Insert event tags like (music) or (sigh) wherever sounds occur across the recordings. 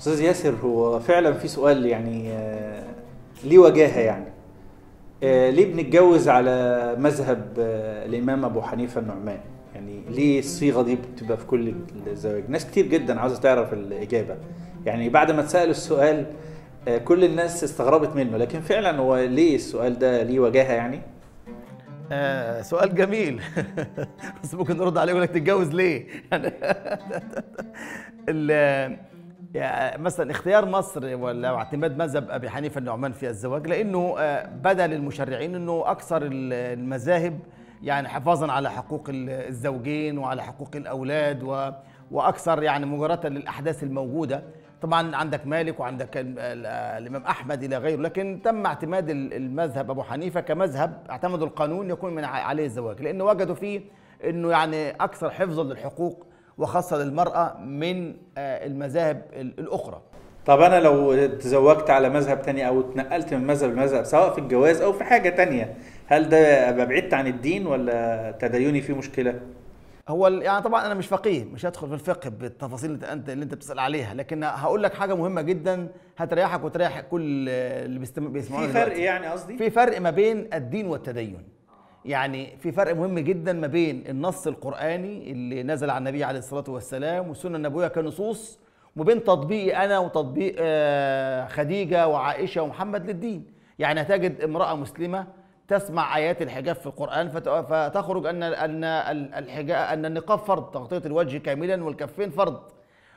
استاذ ياسر هو فعلا في سؤال يعني آه، ليه وجاهه يعني آه، ليه بنتجوز على مذهب آه، الامام ابو حنيفه النعمان يعني ليه الصيغه دي بتبقى في كل الزواج ناس كتير جدا عاوزه تعرف الاجابه يعني بعد ما اتسال السؤال كل الناس استغربت منه لكن فعلا هو ليه السؤال ده ليه وجاهه يعني آه سؤال جميل (laughs) بس ممكن نرد عليه ويقول لك تتجوز ليه (laughs) يعني (laughs) يعني مثلا اختيار مصر ولا اعتماد مذهب ابي حنيفه النعمان في الزواج لانه آه، بدا للمشرعين انه اكثر المذاهب يعني حفاظا على حقوق الزوجين وعلى حقوق الاولاد و واكثر يعني مجاراه للاحداث الموجوده طبعا عندك مالك وعندك الامام احمد الى غيره لكن تم اعتماد المذهب ابو حنيفه كمذهب اعتمدوا القانون يكون من عليه الزواج لانه وجدوا فيه انه يعني اكثر حفظا للحقوق وخاصه للمراه من آه، المذاهب الاخرى طب انا لو تزوجت على مذهب تاني او اتنقلت من مذهب لمذهب سواء في الجواز او في حاجه تانية هل ده ابعدت عن الدين ولا تديني فيه مشكله هو يعني طبعا انا مش فقيه مش هدخل في الفقه بالتفاصيل اللي انت اللي انت بتسال عليها لكن هقول لك حاجه مهمه جدا هتريحك وتريح كل اللي بيسمعونا في فرق يعني قصدي في فرق ما بين الدين والتدين يعني في فرق مهم جدا ما بين النص القرآني اللي نزل على النبي عليه الصلاة والسلام والسنة النبوية كنصوص وبين تطبيقي أنا وتطبيق آه، خديجة وعائشة ومحمد للدين يعني هتجد امرأة مسلمة تسمع آيات الحجاب في القرآن فتخرج أن أن الحجاب أن النقاب فرض تغطية الوجه كاملا والكفين فرض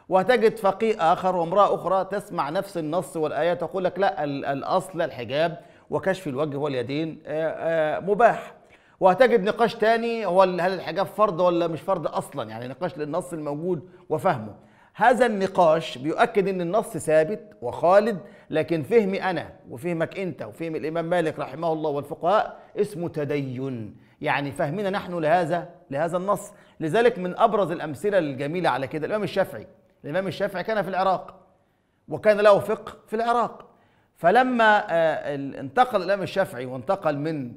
وهتجد فقيه آخر وامرأة أخرى تسمع نفس النص والآية تقول لك لا الأصل الحجاب وكشف الوجه واليدين آه، آه، مباح وهتجد نقاش تاني هو هل الحجاب فرض ولا مش فرض اصلا يعني نقاش للنص الموجود وفهمه هذا النقاش بيؤكد ان النص ثابت وخالد لكن فهمي انا وفهمك انت وفهم الامام مالك رحمه الله والفقهاء اسمه تدين يعني فهمنا نحن لهذا لهذا النص لذلك من ابرز الامثله الجميله على كده الامام الشافعي الامام الشافعي كان في العراق وكان له فقه في العراق فلما آه، انتقل الامام الشافعي وانتقل من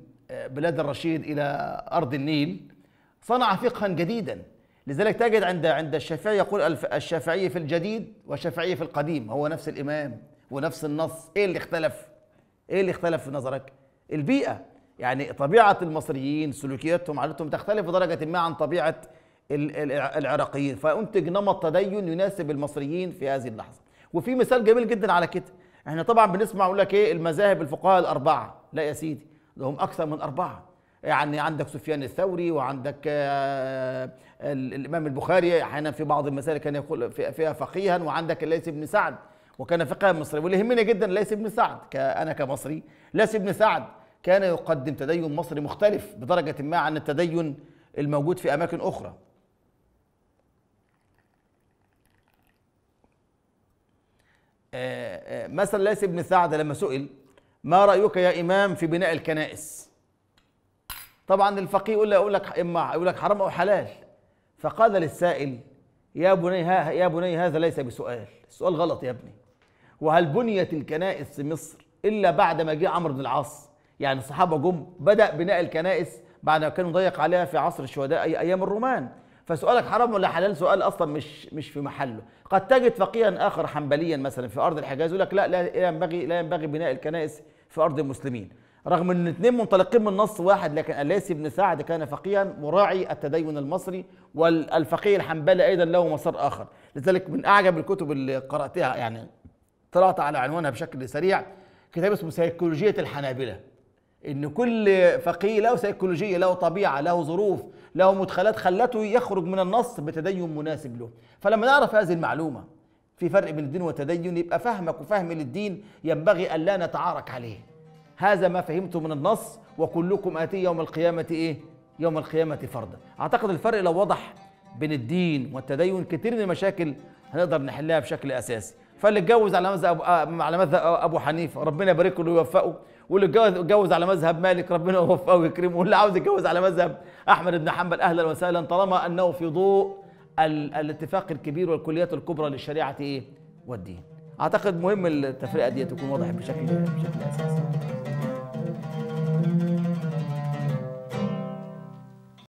بلاد الرشيد إلى أرض النيل صنع فقها جديدا لذلك تجد عند عند الشافعي يقول الشافعي في الجديد والشافعي في القديم هو نفس الإمام ونفس النص إيه اللي اختلف؟ إيه اللي اختلف في نظرك؟ البيئة يعني طبيعة المصريين سلوكياتهم عاداتهم تختلف بدرجة ما عن طبيعة العراقيين فأنتج نمط تدين يناسب المصريين في هذه اللحظة وفي مثال جميل جدا على كده احنا طبعا بنسمع يقول لك ايه المذاهب الفقهاء الاربعه لا يا سيدي هم اكثر من اربعه يعني عندك سفيان الثوري وعندك آه، الامام البخاري احيانا في بعض المسائل كان يقول فيها فقيها وعندك الليث بن سعد وكان فقيها مصري واللي يهمني جدا الليث بن سعد انا كمصري الليث بن سعد كان يقدم تدين مصري مختلف بدرجه ما عن التدين الموجود في اماكن اخرى آه، آه، مثلا ليث بن سعد لما سئل ما رايك يا امام في بناء الكنائس طبعا الفقيه يقول له يقول لك اما يقول لك حرام او حلال فقال للسائل يا بني ها يا بني هذا ليس بسؤال السؤال غلط يا ابني وهل بنيت الكنائس في مصر الا بعد ما جه عمرو بن العاص يعني الصحابه جم بدا بناء الكنائس بعد ما كانوا ضيق عليها في عصر الشهداء اي ايام الرومان فسؤالك حرام ولا حلال سؤال اصلا مش مش في محله قد تجد فقيها اخر حنبليا مثلا في ارض الحجاز يقول لك لا لا ينبغي لا ينبغي بناء الكنائس في ارض المسلمين رغم ان الاثنين منطلقين من نص واحد لكن الياسي بن سعد كان فقيها مراعي التدين المصري والفقيه الحنبلي ايضا له مسار اخر لذلك من اعجب الكتب اللي قراتها يعني طلعت على عنوانها بشكل سريع كتاب اسمه سيكولوجيه الحنابله ان كل فقيه له سيكولوجيه له طبيعه له ظروف له مدخلات خلته يخرج من النص بتدين مناسب له فلما نعرف هذه المعلومه في فرق بين الدين والتدين يبقى فهمك وفهمي للدين ينبغي الا نتعارك عليه هذا ما فهمته من النص وكلكم اتي يوم القيامه ايه يوم القيامه فردا اعتقد الفرق لو وضح بين الدين والتدين كتير من المشاكل هنقدر نحلها بشكل اساسي فاللي اتجوز على مذهب آه، على مذهب آه، ابو حنيفه ربنا يبارك له ويوفقه واللي اتجوز على مذهب مالك ربنا يوفقه ويكرمه واللي عاوز يتجوز على مذهب احمد بن حنبل اهلا وسهلا طالما انه في ضوء ال... الاتفاق الكبير والكليات الكبرى للشريعه ايه والدين اعتقد مهم التفرقه دي تكون واضحه بشكل بشكل اساسي